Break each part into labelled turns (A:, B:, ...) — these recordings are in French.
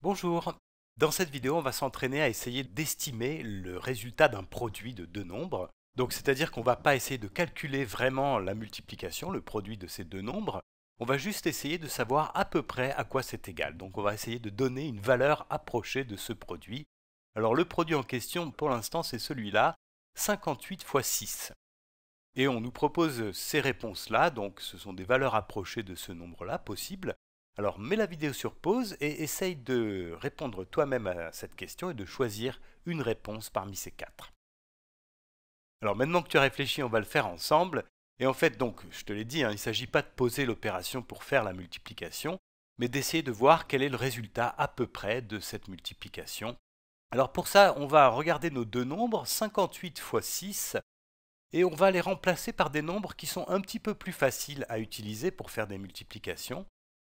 A: Bonjour Dans cette vidéo, on va s'entraîner à essayer d'estimer le résultat d'un produit de deux nombres. Donc c'est-à-dire qu'on ne va pas essayer de calculer vraiment la multiplication, le produit de ces deux nombres, on va juste essayer de savoir à peu près à quoi c'est égal. Donc on va essayer de donner une valeur approchée de ce produit. Alors le produit en question, pour l'instant, c'est celui-là, 58 x 6. Et on nous propose ces réponses-là, donc ce sont des valeurs approchées de ce nombre-là possibles. Alors mets la vidéo sur pause et essaye de répondre toi-même à cette question et de choisir une réponse parmi ces quatre. Alors maintenant que tu as réfléchi, on va le faire ensemble. Et en fait, donc, je te l'ai dit, hein, il ne s'agit pas de poser l'opération pour faire la multiplication, mais d'essayer de voir quel est le résultat à peu près de cette multiplication. Alors pour ça, on va regarder nos deux nombres, 58 x 6, et on va les remplacer par des nombres qui sont un petit peu plus faciles à utiliser pour faire des multiplications.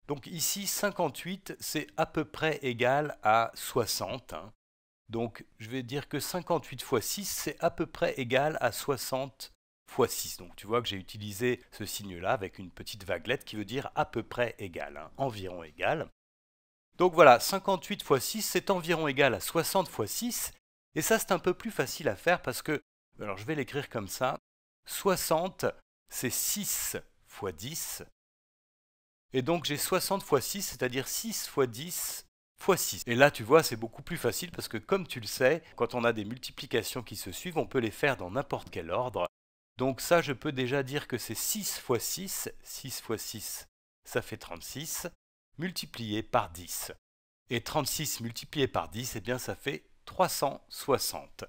A: Donc ici, 58, c'est à peu près égal à 60. Hein. Donc je vais dire que 58 fois 6, c'est à peu près égal à 60 fois 6. Donc tu vois que j'ai utilisé ce signe-là avec une petite vaguelette qui veut dire à peu près égal, hein, environ égal. Donc voilà, 58 fois 6, c'est environ égal à 60 fois 6. Et ça, c'est un peu plus facile à faire parce que, alors je vais l'écrire comme ça, 60, c'est 6 fois 10, et donc j'ai 60 fois 6, c'est-à-dire 6 fois 10 x 6. Et là, tu vois, c'est beaucoup plus facile parce que comme tu le sais, quand on a des multiplications qui se suivent, on peut les faire dans n'importe quel ordre. Donc ça, je peux déjà dire que c'est 6 fois 6, 6 fois 6, ça fait 36, multiplié par 10. Et 36 multiplié par 10, eh bien ça fait 360.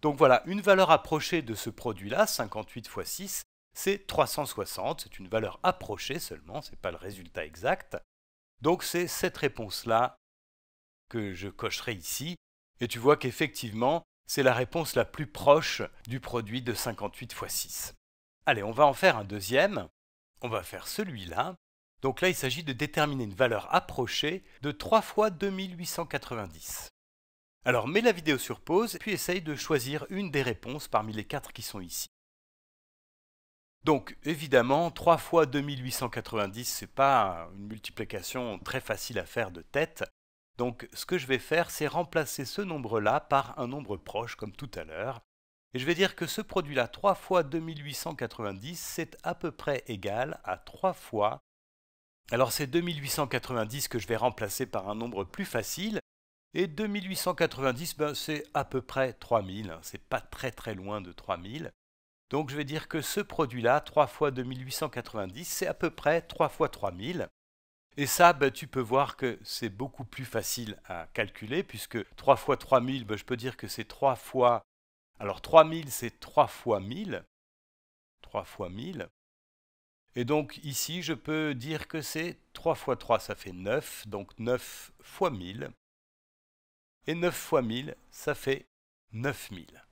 A: Donc voilà, une valeur approchée de ce produit-là, 58 x 6, c'est 360, c'est une valeur approchée seulement, ce n'est pas le résultat exact. Donc c'est cette réponse-là que je cocherai ici, et tu vois qu'effectivement, c'est la réponse la plus proche du produit de 58 x 6. Allez, on va en faire un deuxième. On va faire celui-là. Donc là, il s'agit de déterminer une valeur approchée de 3 fois 2890. Alors mets la vidéo sur pause, puis essaye de choisir une des réponses parmi les quatre qui sont ici. Donc évidemment, 3 fois 2890, ce n'est pas une multiplication très facile à faire de tête. Donc ce que je vais faire, c'est remplacer ce nombre-là par un nombre proche, comme tout à l'heure. Et je vais dire que ce produit-là, 3 fois 2890, c'est à peu près égal à 3 fois... Alors c'est 2890 que je vais remplacer par un nombre plus facile. Et 2890, ben, c'est à peu près 3000, c'est pas très très loin de 3000. Donc je vais dire que ce produit-là, 3 fois 2890, c'est à peu près 3 fois 3000. Et ça, ben, tu peux voir que c'est beaucoup plus facile à calculer, puisque 3 fois 3000, ben, je peux dire que c'est 3 fois... Alors 3000, c'est 3 fois 1000. 3 fois 1000. Et donc ici, je peux dire que c'est 3 fois 3, ça fait 9. Donc 9 fois 1000. Et 9 fois 1000, ça fait 9000.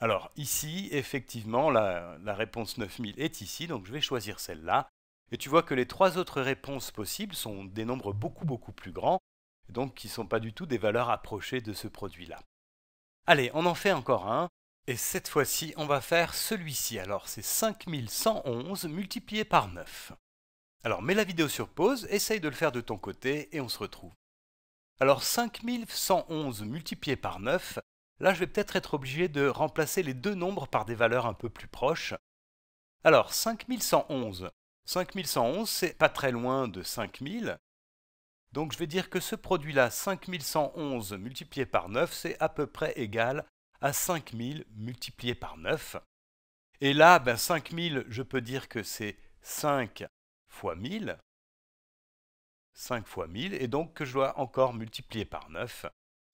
A: Alors ici, effectivement, la, réponse 9000 est ici, donc je vais choisir celle-là. Et tu vois que les trois autres réponses possibles sont des nombres beaucoup beaucoup plus grands, donc qui ne sont pas du tout des valeurs approchées de ce produit-là. Allez, on en fait encore un, et cette fois-ci, on va faire celui-ci. Alors c'est 5111 multiplié par 9. Alors mets la vidéo sur pause, essaye de le faire de ton côté, et on se retrouve. Alors 5111 multiplié par 9, Là, je vais peut-être être obligé de remplacer les deux nombres par des valeurs un peu plus proches. Alors, 5111. 5111, c'est pas très loin de 5000. Donc je vais dire que ce produit-là, 5111 multiplié par 9, c'est à peu près égal à 5000 multiplié par 9. Et là, ben 5000, je peux dire que c'est 5 fois 1000. 5 fois 1000, et donc que je dois encore multiplier par 9.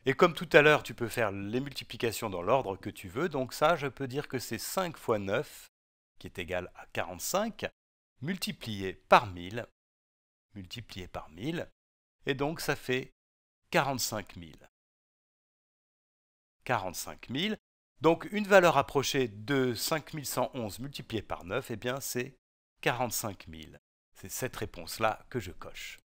A: Et comme tout à l'heure, tu peux faire les multiplications dans l'ordre que tu veux, donc ça, je peux dire que c'est 5 fois 9, qui est égal à 45, multiplié par 1000, multiplié par 1000, et donc ça fait 45 000. 45 000. Donc une valeur approchée de 5111 multiplié par 9, eh bien c'est 45 000. C'est cette réponse-là que je coche.